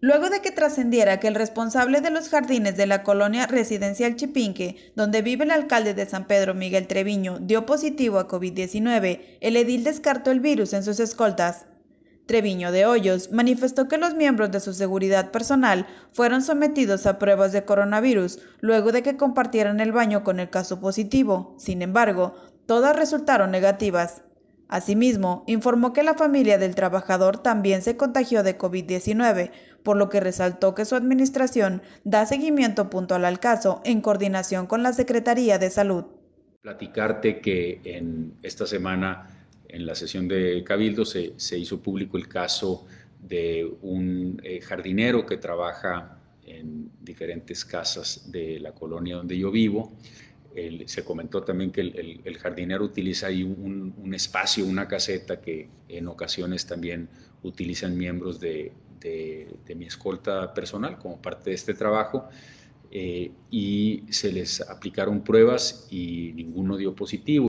Luego de que trascendiera que el responsable de los jardines de la colonia residencial Chipinque, donde vive el alcalde de San Pedro Miguel Treviño, dio positivo a COVID-19, el edil descartó el virus en sus escoltas. Treviño de Hoyos manifestó que los miembros de su seguridad personal fueron sometidos a pruebas de coronavirus luego de que compartieran el baño con el caso positivo. Sin embargo, todas resultaron negativas. Asimismo, informó que la familia del trabajador también se contagió de COVID-19, por lo que resaltó que su administración da seguimiento puntual al caso en coordinación con la Secretaría de Salud. Platicarte que en esta semana, en la sesión de Cabildo, se, se hizo público el caso de un eh, jardinero que trabaja en diferentes casas de la colonia donde yo vivo se comentó también que el, jardinero utiliza ahí un, espacio, una caseta que en ocasiones también utilizan miembros de, mi escolta personal como parte de este trabajo. Eh, y se les aplicaron pruebas y ninguno dio positivo